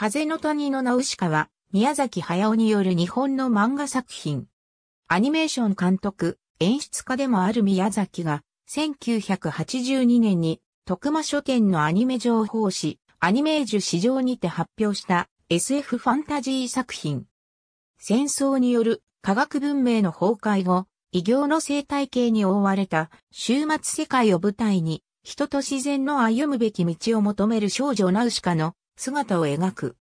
風の谷のナウシカは、宮崎駿による日本の漫画作品。アニメーション監督、演出家でもある宮崎が、1982年に、徳間書店のアニメ情報誌、アニメージュ市場にて発表した SF ファンタジー作品。戦争による科学文明の崩壊後、異形の生態系に覆われた終末世界を舞台に、人と自然の歩むべき道を求める少女ナウシカの姿を描く。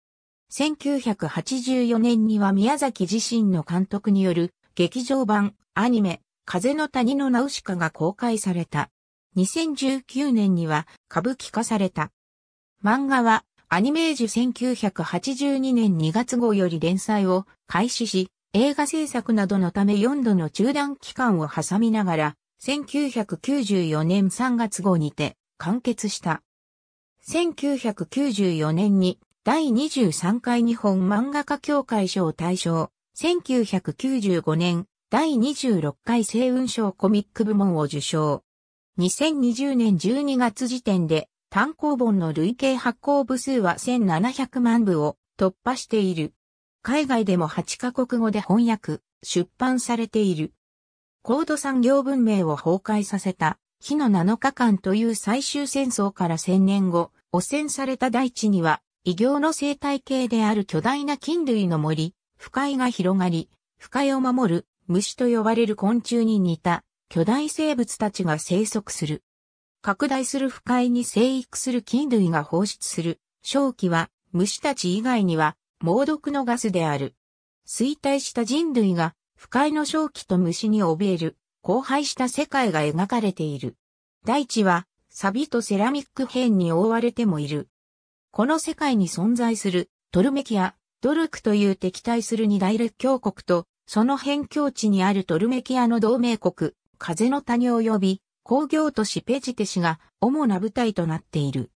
1984年には宮崎自身の監督による劇場版アニメ風の谷のナウシカが公開された。2019年には歌舞伎化された。漫画はアニメージュ1982年2月号より連載を開始し、映画制作などのため4度の中断期間を挟みながら、1994年3月号にて完結した。1994年に第23回日本漫画家協会賞大賞、1995年第26回星雲賞コミック部門を受賞。2020年12月時点で単行本の累計発行部数は1700万部を突破している。海外でも8カ国語で翻訳、出版されている。高度産業文明を崩壊させた、日の7日間という最終戦争から1000年後、汚染された大地には、異形の生態系である巨大な菌類の森、不快が広がり、不快を守る虫と呼ばれる昆虫に似た巨大生物たちが生息する。拡大する不快に生育する菌類が放出する正気は虫たち以外には猛毒のガスである。衰退した人類が不快の正気と虫に怯える荒廃した世界が描かれている。大地はサビとセラミック片に覆われてもいる。この世界に存在するトルメキア、ドルクという敵対する二大列強国と、その辺境地にあるトルメキアの同盟国、風の谷及び工業都市ペジテ氏が主な舞台となっている。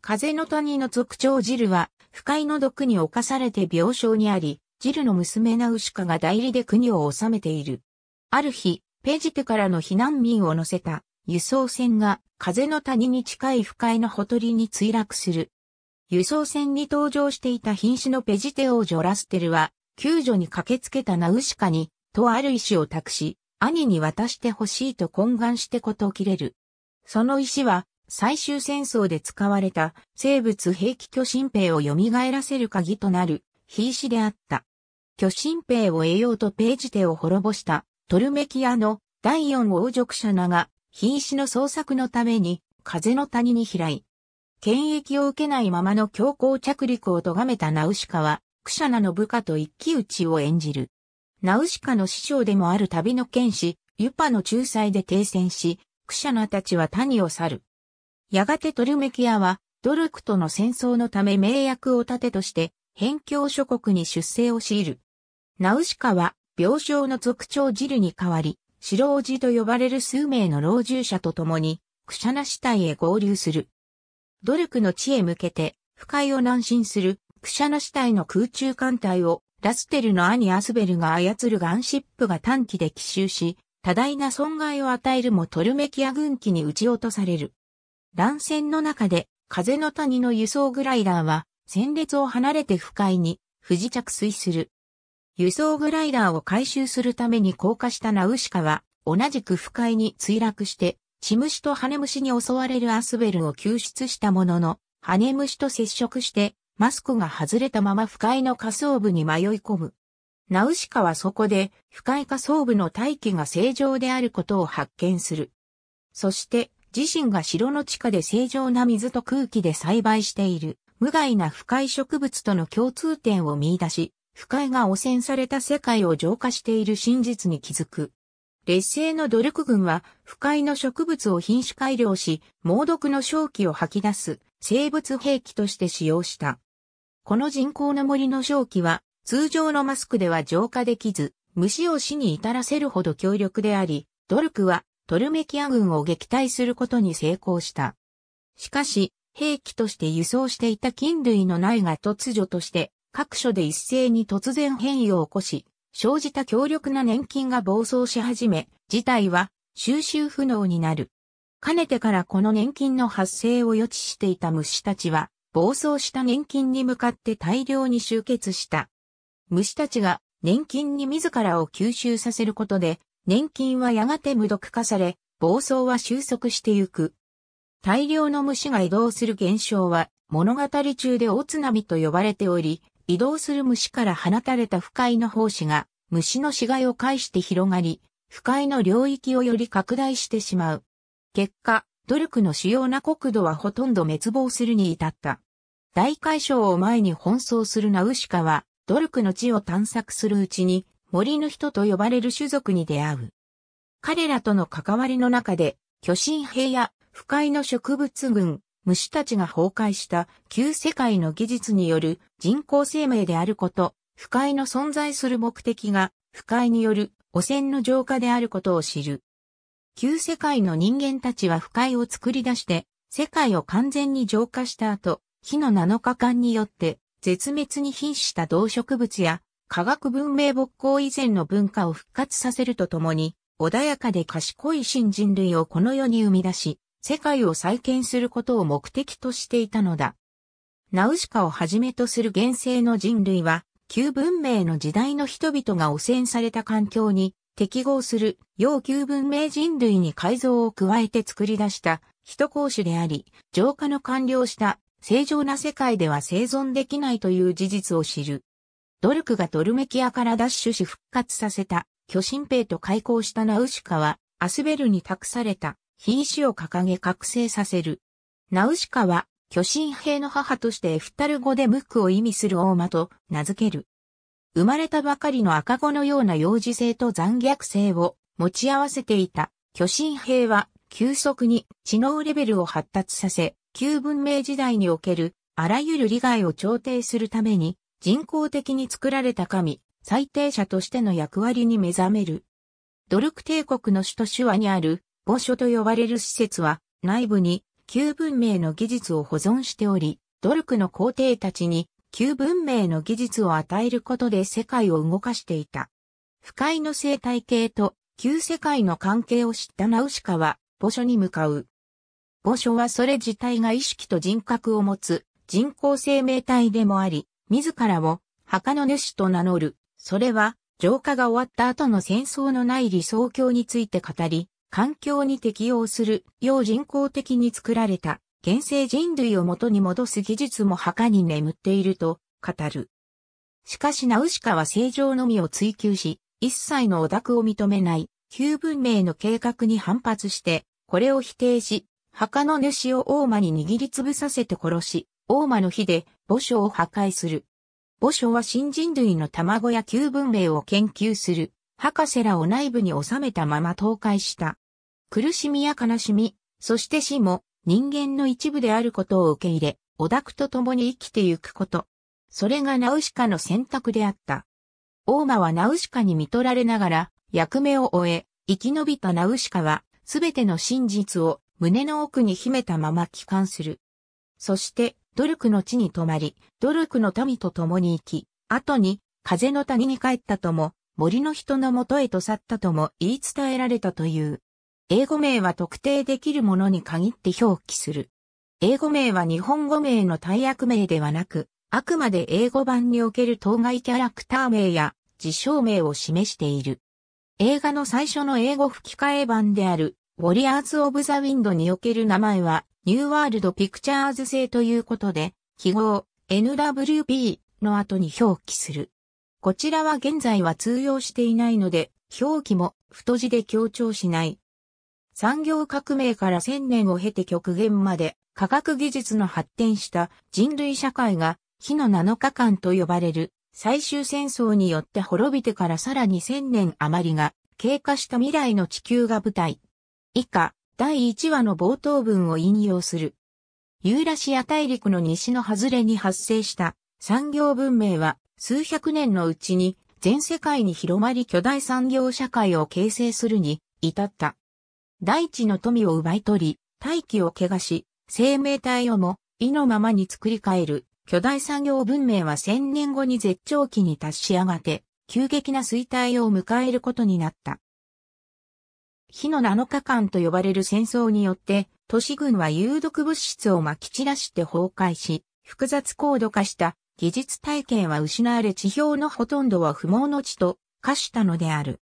風の谷の族長ジルは、不快の毒に侵されて病床にあり、ジルの娘ナウシカが代理で国を治めている。ある日、ペジテからの避難民を乗せた輸送船が風の谷に近い深いのほとりに墜落する。輸送船に登場していた瀕死のペジテ王女ラステルは、救助に駆けつけたナウシカに、とある石を託し、兄に渡してほしいと懇願してことを切れる。その石は、最終戦争で使われた生物兵器巨神兵を蘇らせる鍵となる、瀕死であった。巨神兵を得ようとページテを滅ぼした、トルメキアの第四王族者名が、瀕死の捜索のために風の谷に飛来。権益を受けないままの強行着陸を咎めたナウシカは、クシャナの部下と一騎打ちを演じる。ナウシカの師匠でもある旅の剣士、ユパの仲裁で停戦し、クシャナたちは谷を去る。やがてトルメキアは、ドルクとの戦争のため名役を盾として、辺境諸国に出征を強いる。ナウシカは、病床の族長ジルに代わり、白王子と呼ばれる数名の老従者と共に、クシャナ死体へ合流する。努力の地へ向けて、不快を南進する、クシャナ死体の空中艦隊を、ラステルの兄アスベルが操るガンシップが短期で奇襲し、多大な損害を与えるもトルメキア軍機に撃ち落とされる。乱戦の中で、風の谷の輸送グライダーは、戦列を離れて不快に、不時着水する。輸送グライダーを回収するために降下したナウシカは、同じく不快に墜落して、血虫と羽虫に襲われるアスベルを救出したものの、羽虫と接触して、マスクが外れたまま不快の下層部に迷い込む。ナウシカはそこで、不快下層部の大気が正常であることを発見する。そして、自身が城の地下で正常な水と空気で栽培している、無害な不快植物との共通点を見出し、不快が汚染された世界を浄化している真実に気づく。劣勢の努力軍は、不快の植物を品種改良し、猛毒の正気を吐き出す生物兵器として使用した。この人工の森の正気は、通常のマスクでは浄化できず、虫を死に至らせるほど強力であり、ドルクはトルメキア軍を撃退することに成功した。しかし、兵器として輸送していた菌類の苗が突如として各所で一斉に突然変異を起こし、生じた強力な年金が暴走し始め、事態は収集不能になる。かねてからこの年金の発生を予知していた虫たちは、暴走した年金に向かって大量に集結した。虫たちが年金に自らを吸収させることで、年金はやがて無毒化され、暴走は収束してゆく。大量の虫が移動する現象は、物語中で大津波と呼ばれており、移動する虫から放たれた不快の胞子が虫の死骸を介して広がり、不快の領域をより拡大してしまう。結果、努力の主要な国土はほとんど滅亡するに至った。大海嘯を前に奔走するナウシカは、努力の地を探索するうちに、森の人と呼ばれる種族に出会う。彼らとの関わりの中で、巨神兵や不快の植物群、虫たちが崩壊した旧世界の技術による人工生命であること、不快の存在する目的が不快による汚染の浄化であることを知る。旧世界の人間たちは不快を作り出して世界を完全に浄化した後、火の7日間によって絶滅に瀕した動植物や科学文明勃興以前の文化を復活させるとともに、穏やかで賢い新人類をこの世に生み出し、世界を再建することを目的としていたのだ。ナウシカをはじめとする現世の人類は、旧文明の時代の人々が汚染された環境に適合する要旧文明人類に改造を加えて作り出した人公主であり、浄化の完了した正常な世界では生存できないという事実を知る。ドルクがトルメキアから奪取し復活させた巨神兵と開港したナウシカはアスベルに託された品種を掲げ覚醒させる。ナウシカは、巨神兵の母としてエフタル語でムックを意味する大間と名付ける。生まれたばかりの赤子のような幼児性と残虐性を持ち合わせていた巨神兵は急速に知能レベルを発達させ、旧文明時代におけるあらゆる利害を調停するために人工的に作られた神、最低者としての役割に目覚める。ドルク帝国の首都手話にある墓所と呼ばれる施設は内部に旧文明の技術を保存しており、ドルクの皇帝たちに旧文明の技術を与えることで世界を動かしていた。不快の生態系と旧世界の関係を知ったナウシカは墓所に向かう。墓所はそれ自体が意識と人格を持つ人工生命体でもあり、自らを墓の主と名乗る。それは浄化が終わった後の戦争のない理想郷について語り、環境に適応するよう人工的に作られた現世人類を元に戻す技術も墓に眠っていると語る。しかしナウシカは正常のみを追求し、一切のオダクを認めない旧文明の計画に反発して、これを否定し、墓の主を大間に握りつぶさせて殺し、大間の火で墓所を破壊する。墓所は新人類の卵や旧文明を研究する博士らを内部に収めたまま倒壊した。苦しみや悲しみ、そして死も人間の一部であることを受け入れ、オダクと共に生きてゆくこと。それがナウシカの選択であった。オーマはナウシカに見取られながら役目を終え、生き延びたナウシカはすべての真実を胸の奥に秘めたまま帰還する。そして、努力の地に泊まり、努力の民と共に生き、後に風の谷に帰ったとも森の人のもとへと去ったとも言い伝えられたという。英語名は特定できるものに限って表記する。英語名は日本語名の大役名ではなく、あくまで英語版における当該キャラクター名や自称名を示している。映画の最初の英語吹き替え版である、ウォリアーズ・オブ・ザ・ウィンドにおける名前は、ニューワールド・ピクチャーズ製ということで、記号、NWP の後に表記する。こちらは現在は通用していないので、表記も太字で強調しない。産業革命から千年を経て極限まで科学技術の発展した人類社会が火の7日間と呼ばれる最終戦争によって滅びてからさらに千年余りが経過した未来の地球が舞台。以下、第1話の冒頭文を引用する。ユーラシア大陸の西の外れに発生した産業文明は数百年のうちに全世界に広まり巨大産業社会を形成するに至った。大地の富を奪い取り、大気を汚し、生命体をも意のままに作り変える巨大産業文明は千年後に絶頂期に達しやがて、急激な衰退を迎えることになった。火の7日間と呼ばれる戦争によって、都市軍は有毒物質を撒き散らして崩壊し、複雑高度化した技術体系は失われ地表のほとんどは不毛の地と化したのである。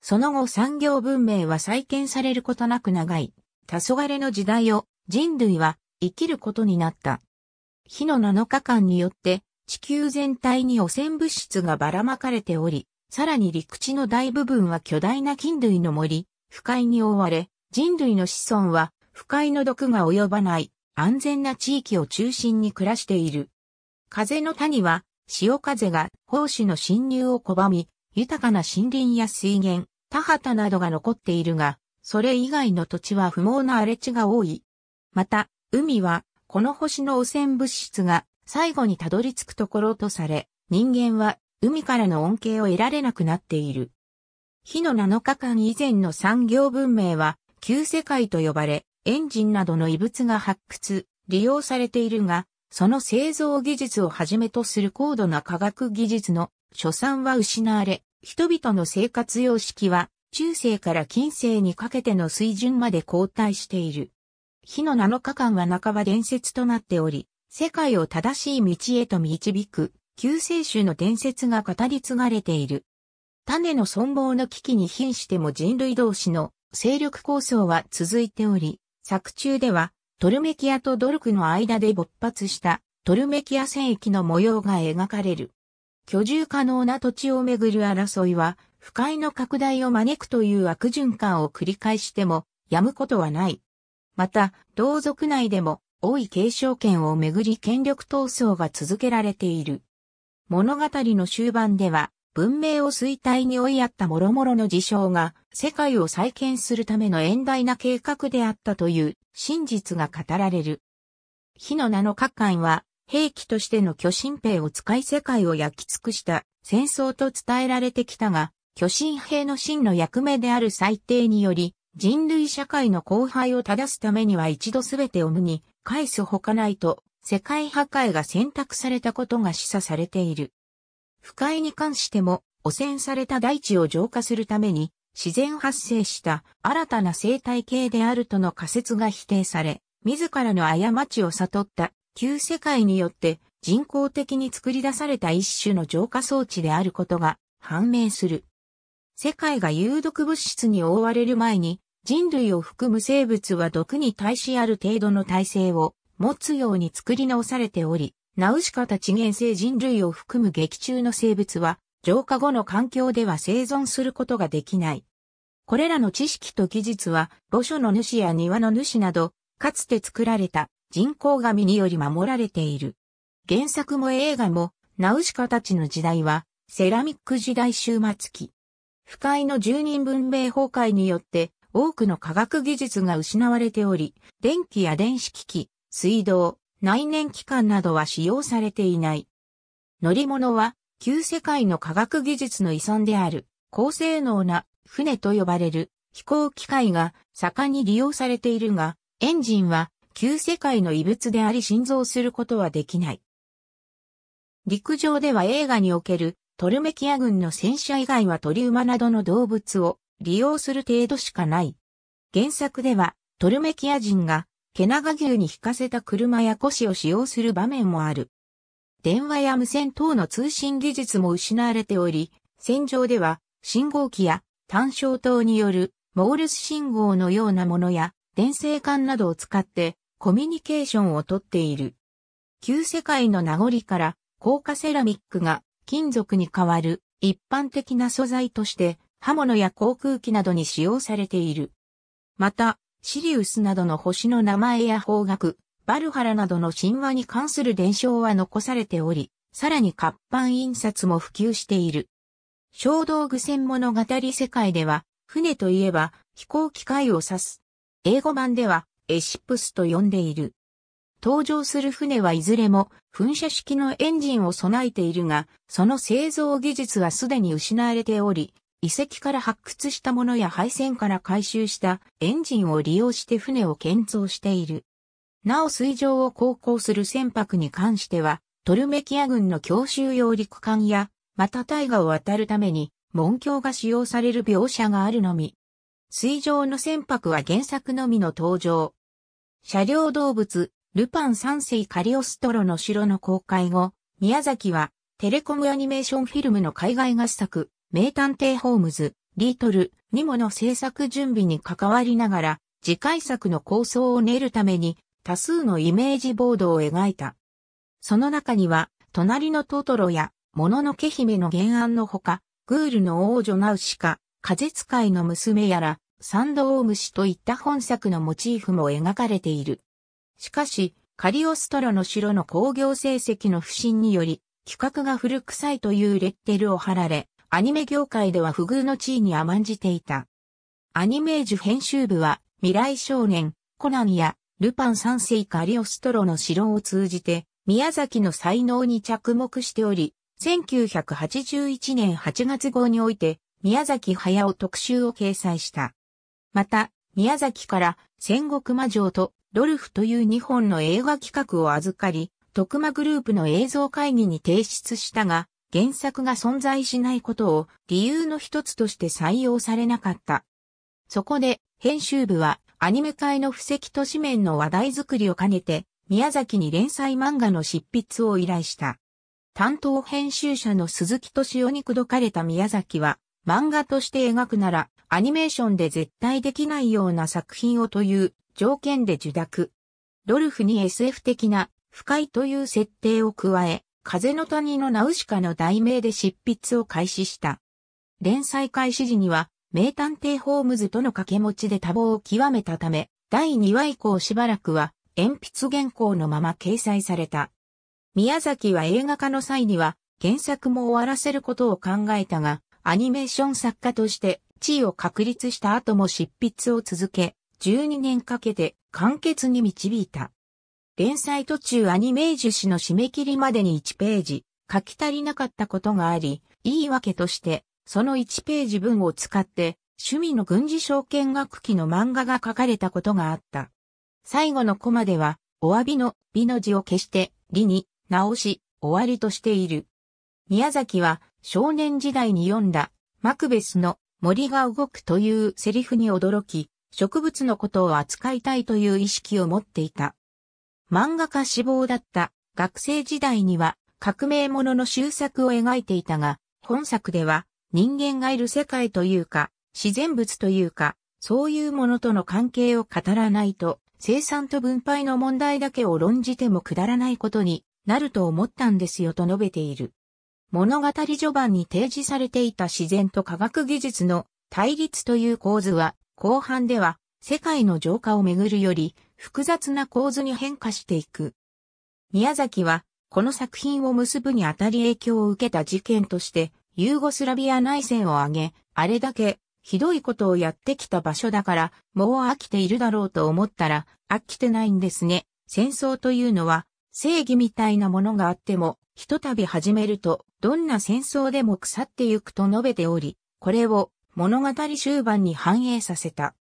その後産業文明は再建されることなく長い、黄昏の時代を人類は生きることになった。火の7日間によって地球全体に汚染物質がばらまかれており、さらに陸地の大部分は巨大な菌類の森、不快に覆われ、人類の子孫は不快の毒が及ばない安全な地域を中心に暮らしている。風の谷は、潮風が胞子の侵入を拒み、豊かな森林や水源、田畑などが残っているが、それ以外の土地は不毛な荒れ地が多い。また、海は、この星の汚染物質が最後にたどり着くところとされ、人間は海からの恩恵を得られなくなっている。火の7日間以前の産業文明は、旧世界と呼ばれ、エンジンなどの異物が発掘、利用されているが、その製造技術をはじめとする高度な科学技術の所産は失われ、人々の生活様式は中世から近世にかけての水準まで後退している。火の7日間は半ば伝説となっており、世界を正しい道へと導く救世主の伝説が語り継がれている。種の存亡の危機に瀕しても人類同士の勢力構想は続いており、作中ではトルメキアとドルクの間で勃発したトルメキア戦役の模様が描かれる。居住可能な土地をめぐる争いは、不快の拡大を招くという悪循環を繰り返しても、やむことはない。また、同族内でも、王位継承権をめぐり権力闘争が続けられている。物語の終盤では、文明を衰退に追いやった諸々の事象が世界を再建するための遠大な計画であったという真実が語られる。火の7日間は兵器としての巨神兵を使い世界を焼き尽くした戦争と伝えられてきたが、巨神兵の真の役目である最低により、人類社会の荒廃を正すためには一度すべてを無に返すほかないと、世界破壊が選択されたことが示唆されている。不快に関しても汚染された大地を浄化するために自然発生した新たな生態系であるとの仮説が否定され、自らの過ちを悟った旧世界によって人工的に作り出された一種の浄化装置であることが判明する。世界が有毒物質に覆われる前に人類を含む生物は毒に対しある程度の耐性を持つように作り直されており、ナウシカたち原生人類を含む劇中の生物は、浄化後の環境では生存することができない。これらの知識と技術は、墓所の主や庭の主など、かつて作られた人工神により守られている。原作も映画も、ナウシカたちの時代は、セラミック時代終末期。不快の住人文明崩壊によって、多くの科学技術が失われており、電気や電子機器、水道、内燃機関などは使用されていない。乗り物は、旧世界の科学技術の依存である、高性能な船と呼ばれる飛行機械が盛んに利用されているが、エンジンは旧世界の異物であり心臓することはできない。陸上では映画におけるトルメキア軍の戦車以外は鳥馬などの動物を利用する程度しかない。原作ではトルメキア人が毛長牛に引かせた車や腰を使用する場面もある。電話や無線等の通信技術も失われており、戦場では信号機や単焦灯によるモールス信号のようなものや電線管などを使ってコミュニケーションをとっている。旧世界の名残から高化セラミックが金属に代わる一般的な素材として刃物や航空機などに使用されている。また、シリウスなどの星の名前や方角、バルハラなどの神話に関する伝承は残されており、さらに活版印刷も普及している。小道具船物語世界では、船といえば飛行機械を指す。英語版ではエシップスと呼んでいる。登場する船はいずれも噴射式のエンジンを備えているが、その製造技術はすでに失われており、遺跡から発掘したものや配線から回収したエンジンを利用して船を建造している。なお水上を航行する船舶に関しては、トルメキア軍の強襲用陸艦や、また大河を渡るために、門橋が使用される描写があるのみ。水上の船舶は原作のみの登場。車両動物、ルパン三世カリオストロの城の公開後、宮崎はテレコムアニメーションフィルムの海外合作、名探偵ホームズ、リートル、ニモの制作準備に関わりながら、次回作の構想を練るために、多数のイメージボードを描いた。その中には、隣のトトロや、もののけ姫の原案のほか、グールの王女ナウシカ、風使いの娘やら、サンドオウムシといった本作のモチーフも描かれている。しかし、カリオストロの城の工業成績の不振により、企画が古臭いというレッテルを貼られ、アニメ業界では不遇の地位に甘んじていた。アニメージュ編集部は、未来少年、コナンや、ルパン三世カリオストロの城を通じて、宮崎の才能に着目しており、1981年8月号において、宮崎駿特集を掲載した。また、宮崎から戦国魔女とドルフという2本の映画企画を預かり、徳間グループの映像会議に提出したが、原作が存在しないことを理由の一つとして採用されなかった。そこで、編集部はアニメ界の布石と紙面の話題作りを兼ねて、宮崎に連載漫画の執筆を依頼した。担当編集者の鈴木敏夫に口説かれた宮崎は、漫画として描くなら、アニメーションで絶対できないような作品をという条件で受諾。ドルフに SF 的な不快という設定を加え、風の谷のナウシカの題名で執筆を開始した。連載開始時には、名探偵ホームズとの掛け持ちで多忙を極めたため、第2話以降しばらくは、鉛筆原稿のまま掲載された。宮崎は映画化の際には、原作も終わらせることを考えたが、アニメーション作家として地位を確立した後も執筆を続け、12年かけて完結に導いた。連載途中アニメージュ氏の締め切りまでに1ページ書き足りなかったことがあり、言い訳として、その1ページ分を使って、趣味の軍事証券学期の漫画が書かれたことがあった。最後のコマでは、お詫びの、美の字を消して、理に、直し、終わりとしている。宮崎は、少年時代に読んだ、マクベスの、森が動くというセリフに驚き、植物のことを扱いたいという意識を持っていた。漫画家志望だった学生時代には革命ものの終作を描いていたが、本作では人間がいる世界というか、自然物というか、そういうものとの関係を語らないと、生産と分配の問題だけを論じてもくだらないことになると思ったんですよと述べている。物語序盤に提示されていた自然と科学技術の対立という構図は、後半では世界の浄化をめぐるより複雑な構図に変化していく。宮崎は、この作品を結ぶにあたり影響を受けた事件として、ユーゴスラビア内戦を挙げ、あれだけひどいことをやってきた場所だから、もう飽きているだろうと思ったら、飽きてないんですね。戦争というのは、正義みたいなものがあっても、ひとたび始めると、どんな戦争でも腐ってゆくと述べており、これを物語終盤に反映させた。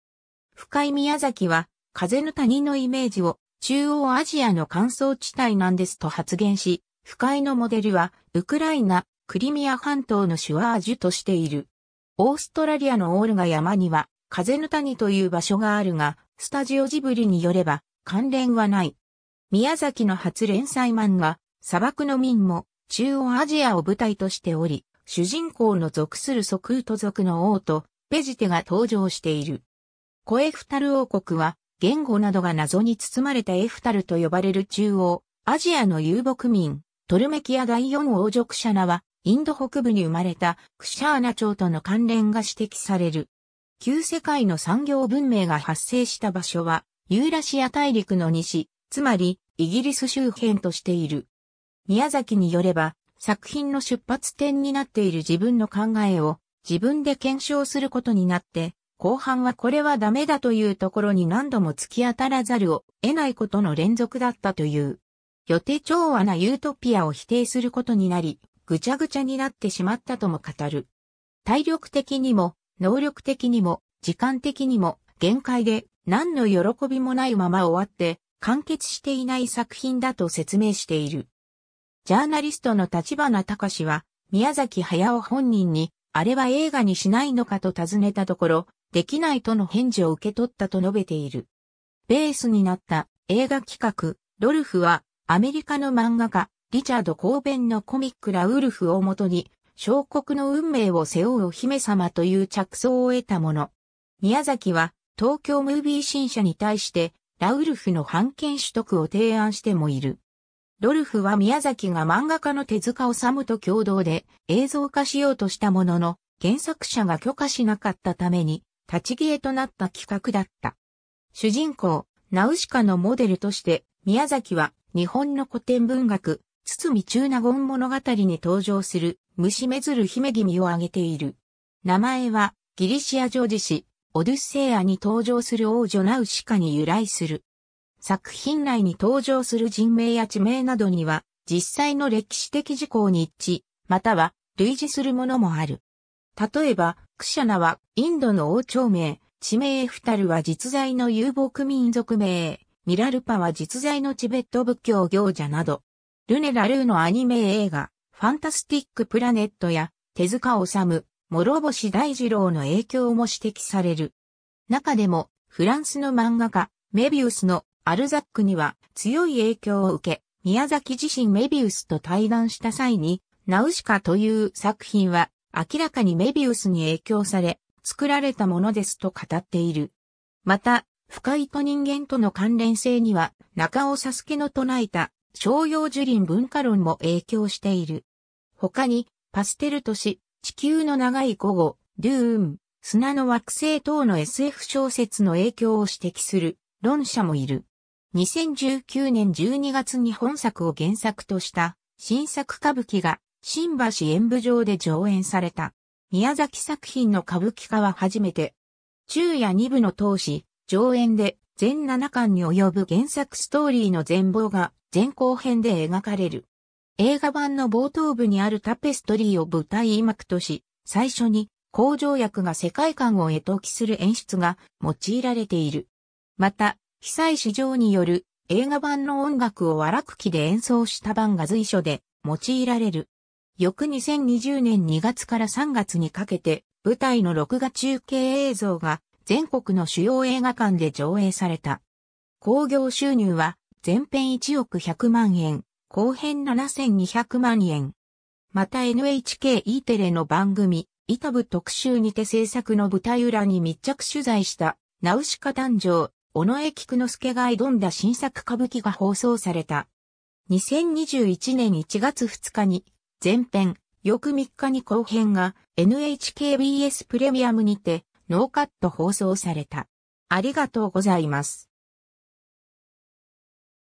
深井宮崎は、風の谷のイメージを中央アジアの乾燥地帯なんですと発言し、深井のモデルは、ウクライナ、クリミア半島のシュワージュとしている。オーストラリアのオールガ山には、風の谷という場所があるが、スタジオジブリによれば、関連はない。宮崎の初連載漫画、砂漠の民も、中央アジアを舞台としており、主人公の属する即ウト族の王と、ベジテが登場している。コエフタル王国は、言語などが謎に包まれたエフタルと呼ばれる中央、アジアの遊牧民、トルメキア第四王族シャナは、インド北部に生まれたクシャーナ朝との関連が指摘される。旧世界の産業文明が発生した場所は、ユーラシア大陸の西、つまり、イギリス周辺としている。宮崎によれば、作品の出発点になっている自分の考えを自分で検証することになって、後半はこれはダメだというところに何度も突き当たらざるを得ないことの連続だったという。予定調和なユートピアを否定することになり、ぐちゃぐちゃになってしまったとも語る。体力的にも、能力的にも、時間的にも、限界で、何の喜びもないまま終わって、完結していない作品だと説明している。ジャーナリストの立花隆は、宮崎駿本人に、あれは映画にしないのかと尋ねたところ、できないとの返事を受け取ったと述べている。ベースになった映画企画、ドルフはアメリカの漫画家、リチャード・コーベンのコミックラウルフをもとに、小国の運命を背負うお姫様という着想を得たもの。宮崎は東京ムービー新社に対してラウルフの版権取得を提案してもいる。ドルフは宮崎が漫画家の手塚治虫と共同で映像化しようとしたものの原作者が許可しなかったために立ち消えとなった企画だった。主人公、ナウシカのモデルとして、宮崎は日本の古典文学、堤中納言物語に登場する虫めずる姫君を挙げている。名前はギリシアジョージ氏、オデュッセイアに登場する王女ナウシカに由来する。作品内に登場する人名や地名などには実際の歴史的事項に一致、または類似するものもある。例えば、クシャナはインドの王朝名、地名フタルは実在の遊牧民族名、ミラルパは実在のチベット仏教行者など、ルネラルーのアニメ映画、ファンタスティック・プラネットや手塚治虫、諸星大二郎の影響も指摘される。中でも、フランスの漫画家、メビウスのアルザックには強い影響を受け、宮崎自身メビウスと対談した際に、ナウシカという作品は明らかにメビウスに影響され、作られたものですと語っている。また、不快と人間との関連性には、中尾サスケの唱えた、商用樹林文化論も影響している。他に、パステル都市、地球の長い午後、ドゥーン、砂の惑星等の SF 小説の影響を指摘する論者もいる。2019年12月に本作を原作とした新作歌舞伎が新橋演舞場で上演された。宮崎作品の歌舞伎化は初めて。昼夜2部の当時、上演で全7巻に及ぶ原作ストーリーの全貌が前後編で描かれる。映画版の冒頭部にあるタペストリーを舞台衣幕とし、最初に工場役が世界観を絵ときする演出が用いられている。また、被災市場による映画版の音楽を和楽器で演奏した版が随所で用いられる。翌2020年2月から3月にかけて、舞台の録画中継映像が全国の主要映画館で上映された。興行収入は前編1億100万円、後編7200万円。また NHKE テレの番組、イタブ特集にて制作の舞台裏に密着取材した、ナウシカ誕生、尾上菊之助が挑んだ新作歌舞伎が放送された。2021年1月2日に、前編、翌3日に後編が NHKBS プレミアムにてノーカット放送された。ありがとうございます。